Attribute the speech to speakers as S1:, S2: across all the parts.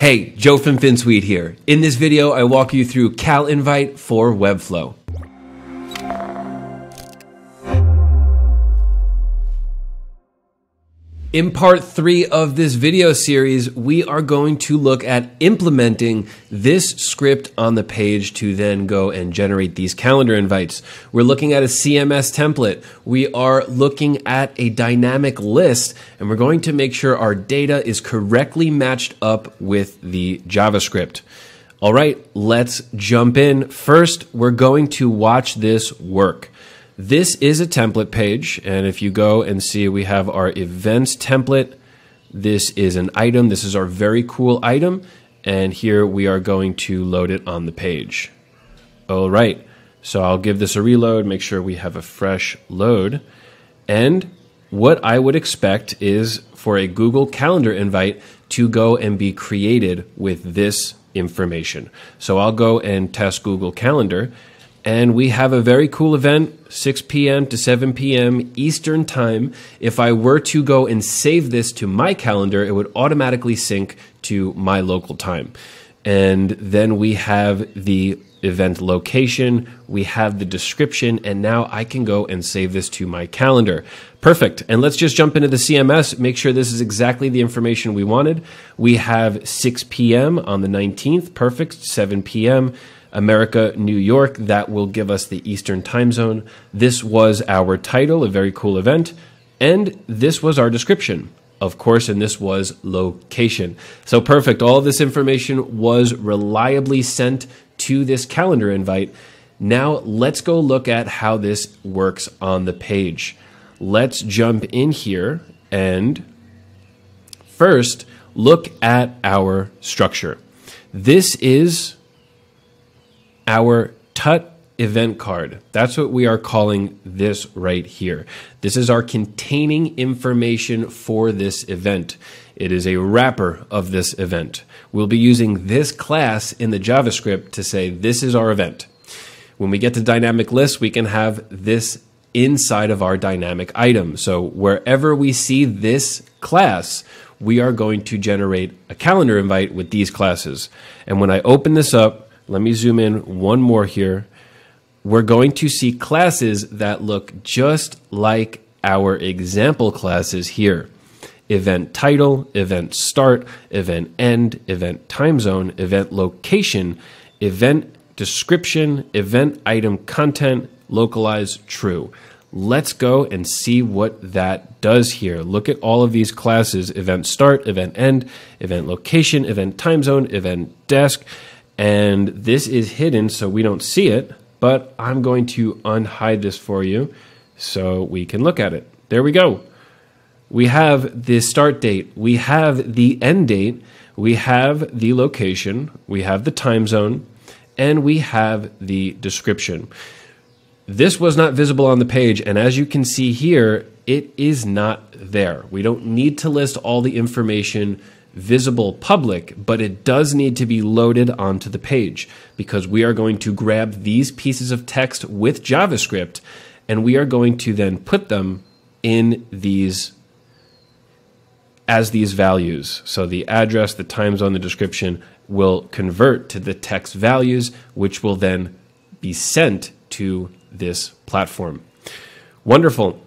S1: Hey, Joe from FinSuite here. In this video, I walk you through Cal Invite for Webflow. In part three of this video series, we are going to look at implementing this script on the page to then go and generate these calendar invites. We're looking at a CMS template. We are looking at a dynamic list, and we're going to make sure our data is correctly matched up with the JavaScript. All right, let's jump in. First, we're going to watch this work. This is a template page. And if you go and see, we have our events template. This is an item. This is our very cool item. And here we are going to load it on the page. All right. So I'll give this a reload, make sure we have a fresh load. And what I would expect is for a Google Calendar invite to go and be created with this information. So I'll go and test Google Calendar and we have a very cool event, 6 p.m. to 7 p.m. Eastern Time. If I were to go and save this to my calendar, it would automatically sync to my local time. And then we have the event location, we have the description, and now I can go and save this to my calendar. Perfect. And let's just jump into the CMS, make sure this is exactly the information we wanted. We have 6 p.m. on the 19th, perfect, 7 p.m. America, New York. That will give us the Eastern time zone. This was our title, a very cool event. And this was our description, of course, and this was location. So perfect. All this information was reliably sent to this calendar invite. Now let's go look at how this works on the page. Let's jump in here and first look at our structure. This is our Tut event card. That's what we are calling this right here. This is our containing information for this event. It is a wrapper of this event. We'll be using this class in the JavaScript to say this is our event. When we get to dynamic lists, we can have this inside of our dynamic item. So wherever we see this class, we are going to generate a calendar invite with these classes. And when I open this up, let me zoom in one more here. We're going to see classes that look just like our example classes here. Event title, event start, event end, event time zone, event location, event description, event item content, localize true. Let's go and see what that does here. Look at all of these classes, event start, event end, event location, event time zone, event desk, and this is hidden so we don't see it, but I'm going to unhide this for you so we can look at it. There we go. We have the start date, we have the end date, we have the location, we have the time zone, and we have the description. This was not visible on the page, and as you can see here, it is not there. We don't need to list all the information visible public, but it does need to be loaded onto the page because we are going to grab these pieces of text with JavaScript and we are going to then put them in these as these values. So the address, the time zone, the description will convert to the text values, which will then be sent to this platform. Wonderful.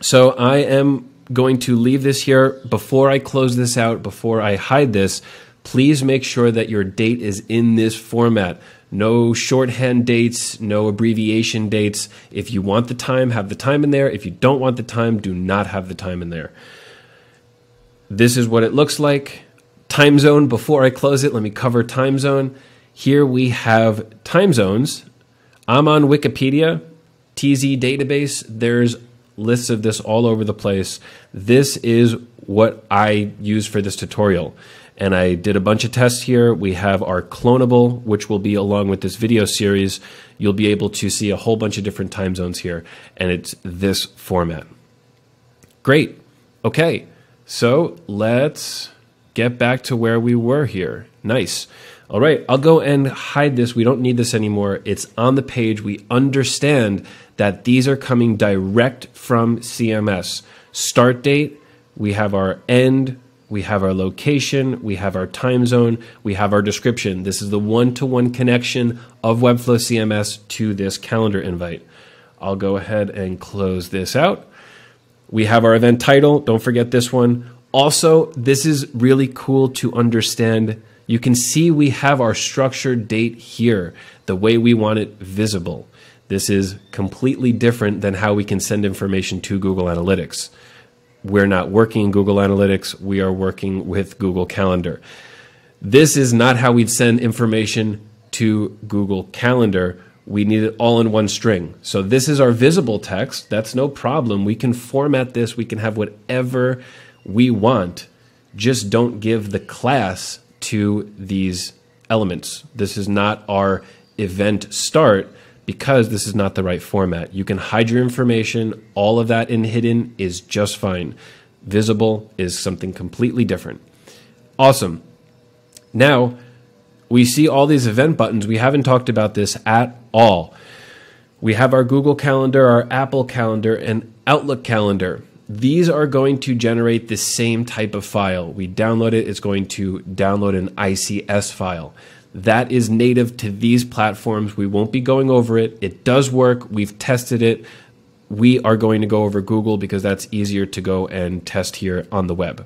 S1: So I am going to leave this here. Before I close this out, before I hide this, please make sure that your date is in this format. No shorthand dates, no abbreviation dates. If you want the time, have the time in there. If you don't want the time, do not have the time in there. This is what it looks like. Time zone, before I close it, let me cover time zone. Here we have time zones. I'm on Wikipedia, TZ database. There's lists of this all over the place. This is what I use for this tutorial. And I did a bunch of tests here. We have our clonable, which will be along with this video series. You'll be able to see a whole bunch of different time zones here. And it's this format. Great. Okay. So let's get back to where we were here. Nice. All right, I'll go and hide this. We don't need this anymore. It's on the page. We understand that these are coming direct from CMS. Start date, we have our end, we have our location, we have our time zone, we have our description. This is the one to one connection of Webflow CMS to this calendar invite. I'll go ahead and close this out. We have our event title. Don't forget this one. Also, this is really cool to understand. You can see we have our structured date here, the way we want it visible. This is completely different than how we can send information to Google Analytics. We're not working in Google Analytics, we are working with Google Calendar. This is not how we'd send information to Google Calendar. We need it all in one string. So this is our visible text. That's no problem. We can format this. We can have whatever we want. Just don't give the class to these elements. This is not our event start because this is not the right format. You can hide your information. All of that in hidden is just fine. Visible is something completely different. Awesome. Now, we see all these event buttons. We haven't talked about this at all. We have our Google Calendar, our Apple Calendar, and Outlook Calendar. These are going to generate the same type of file. We download it, it's going to download an ICS file. That is native to these platforms. We won't be going over it. It does work. We've tested it. We are going to go over Google because that's easier to go and test here on the web.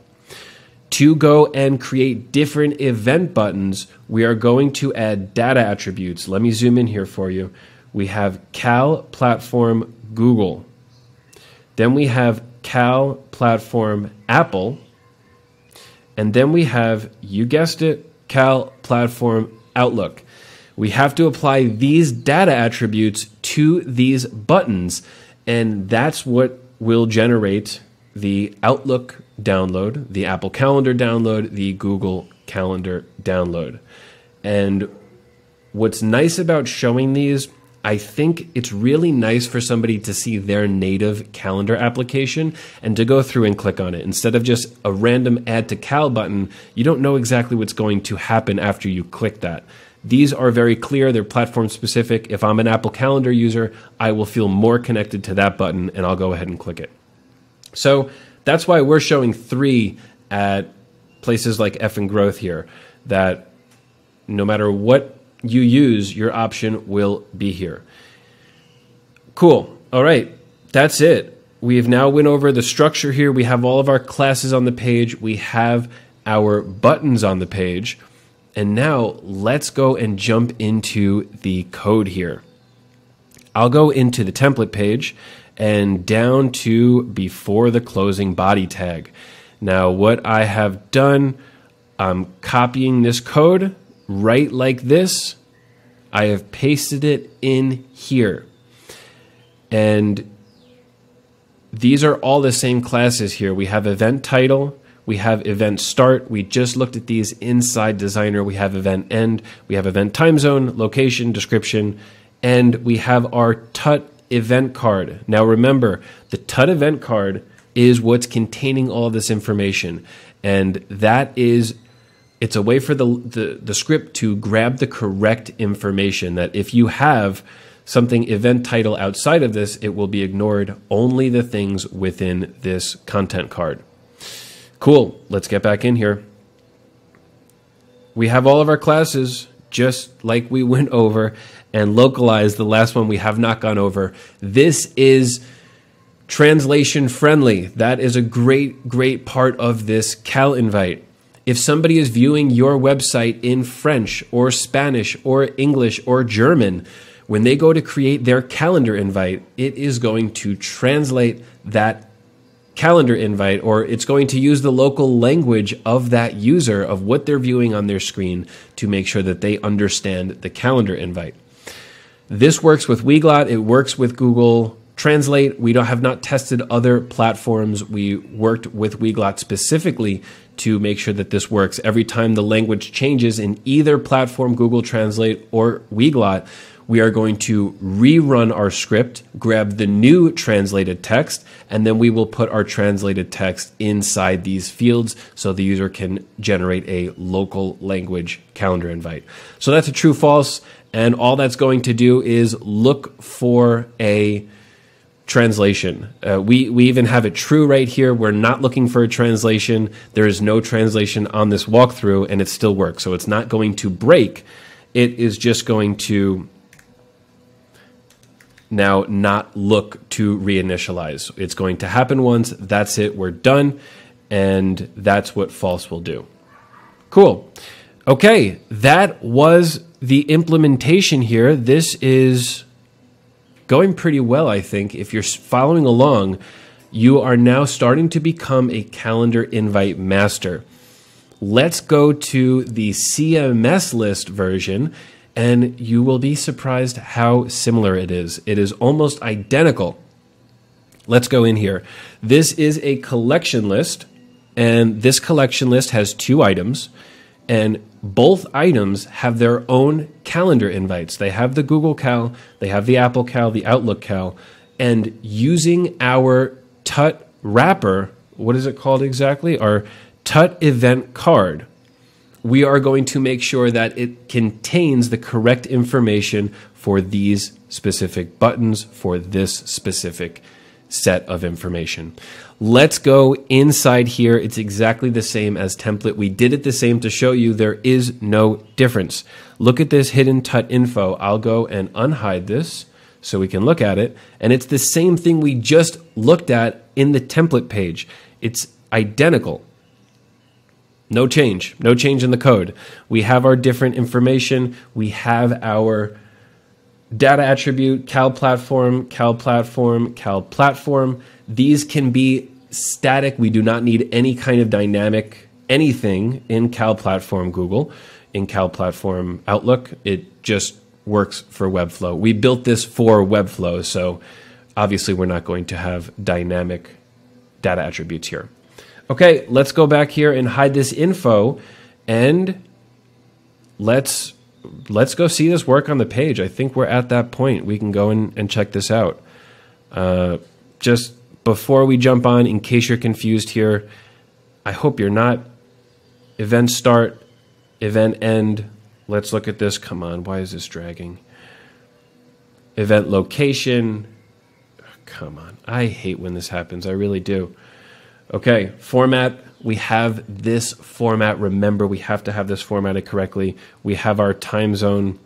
S1: To go and create different event buttons, we are going to add data attributes. Let me zoom in here for you. We have Cal Platform Google. Then we have Cal Platform Apple. And then we have, you guessed it, Cal Platform Outlook. We have to apply these data attributes to these buttons, and that's what will generate the Outlook download, the Apple Calendar download, the Google Calendar download. And what's nice about showing these I think it's really nice for somebody to see their native calendar application and to go through and click on it. Instead of just a random add to cal button, you don't know exactly what's going to happen after you click that. These are very clear, they're platform specific. If I'm an Apple Calendar user, I will feel more connected to that button and I'll go ahead and click it. So that's why we're showing three at places like F and Growth here that no matter what you use, your option will be here. Cool. All right. That's it. We have now went over the structure here. We have all of our classes on the page. We have our buttons on the page. And now let's go and jump into the code here. I'll go into the template page and down to before the closing body tag. Now what I have done, I'm copying this code right like this, I have pasted it in here. And these are all the same classes here. We have event title, we have event start. We just looked at these inside designer. We have event end, we have event time zone, location, description, and we have our tut event card. Now remember, the tut event card is what's containing all this information. And that is it's a way for the, the, the script to grab the correct information that if you have something event title outside of this, it will be ignored only the things within this content card. Cool, let's get back in here. We have all of our classes just like we went over and localized the last one we have not gone over. This is translation friendly. That is a great, great part of this Cal invite. If somebody is viewing your website in French or Spanish or English or German, when they go to create their calendar invite, it is going to translate that calendar invite or it's going to use the local language of that user of what they're viewing on their screen to make sure that they understand the calendar invite. This works with Weglot, it works with Google translate. We don't, have not tested other platforms. We worked with Weglot specifically to make sure that this works. Every time the language changes in either platform, Google Translate or Weglot, we are going to rerun our script, grab the new translated text, and then we will put our translated text inside these fields so the user can generate a local language calendar invite. So that's a true false. And all that's going to do is look for a translation. Uh, we, we even have it true right here. We're not looking for a translation. There is no translation on this walkthrough, and it still works. So it's not going to break. It is just going to now not look to reinitialize. It's going to happen once. That's it. We're done. And that's what false will do. Cool. Okay, that was the implementation here. This is going pretty well, I think. If you're following along, you are now starting to become a calendar invite master. Let's go to the CMS list version, and you will be surprised how similar it is. It is almost identical. Let's go in here. This is a collection list, and this collection list has two items. And both items have their own calendar invites. They have the Google Cal, they have the Apple Cal, the Outlook Cal, and using our Tut wrapper, what is it called exactly? Our Tut event card. We are going to make sure that it contains the correct information for these specific buttons for this specific set of information. Let's go inside here. It's exactly the same as template. We did it the same to show you there is no difference. Look at this hidden tut info. I'll go and unhide this so we can look at it. And it's the same thing we just looked at in the template page. It's identical. No change, no change in the code. We have our different information. We have our data attribute, cal platform, cal platform, cal platform. These can be static. We do not need any kind of dynamic anything in cal platform Google, in cal platform Outlook. It just works for Webflow. We built this for Webflow, so obviously we're not going to have dynamic data attributes here. Okay, let's go back here and hide this info and let's let's go see this work on the page. I think we're at that point. We can go in and check this out. Uh, just before we jump on, in case you're confused here, I hope you're not. Event start, event end. Let's look at this. Come on, why is this dragging? Event location. come on, I hate when this happens. I really do. Okay, format we have this format. Remember, we have to have this formatted correctly. We have our time zone.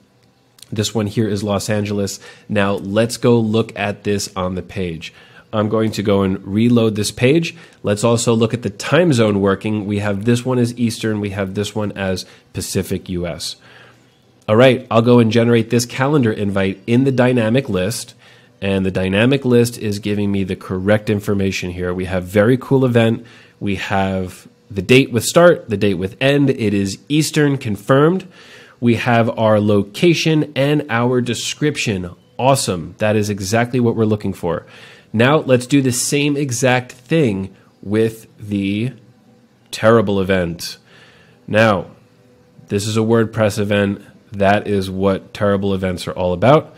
S1: This one here is Los Angeles. Now let's go look at this on the page. I'm going to go and reload this page. Let's also look at the time zone working. We have this one as Eastern. We have this one as Pacific US. All right, I'll go and generate this calendar invite in the dynamic list. And the dynamic list is giving me the correct information here. We have very cool event. We have the date with start, the date with end. It is Eastern confirmed. We have our location and our description. Awesome. That is exactly what we're looking for. Now let's do the same exact thing with the terrible event. Now, this is a WordPress event. That is what terrible events are all about.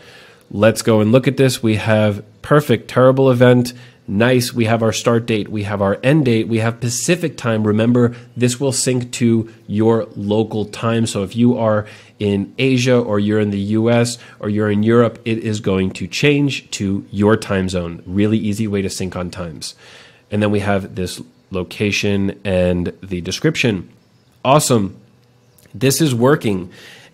S1: Let's go and look at this. We have perfect terrible event. Nice. We have our start date. We have our end date. We have Pacific time. Remember, this will sync to your local time. So if you are in Asia or you're in the US or you're in Europe, it is going to change to your time zone. Really easy way to sync on times. And then we have this location and the description. Awesome. This is working.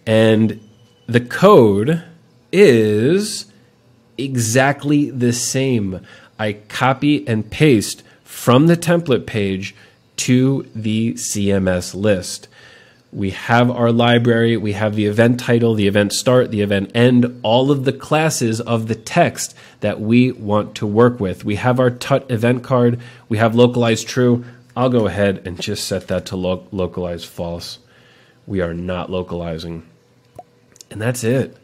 S1: And the code is exactly the same. I copy and paste from the template page to the CMS list. We have our library, we have the event title, the event start, the event end, all of the classes of the text that we want to work with. We have our TUT event card, we have localized true. I'll go ahead and just set that to lo localize false. We are not localizing. And that's it.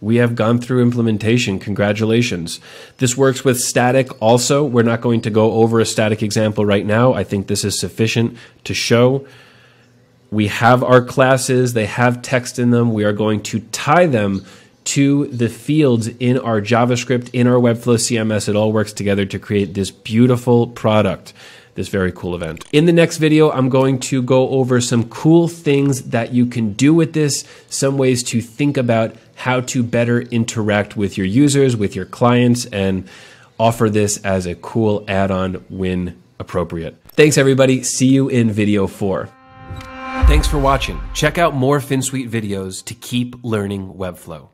S1: We have gone through implementation. Congratulations. This works with static also. We're not going to go over a static example right now. I think this is sufficient to show. We have our classes. They have text in them. We are going to tie them to the fields in our JavaScript, in our Webflow CMS. It all works together to create this beautiful product this very cool event. In the next video, I'm going to go over some cool things that you can do with this, some ways to think about how to better interact with your users, with your clients, and offer this as a cool add-on when appropriate. Thanks everybody, see you in video four. Thanks for watching. Check out more FinSuite videos to keep learning Webflow.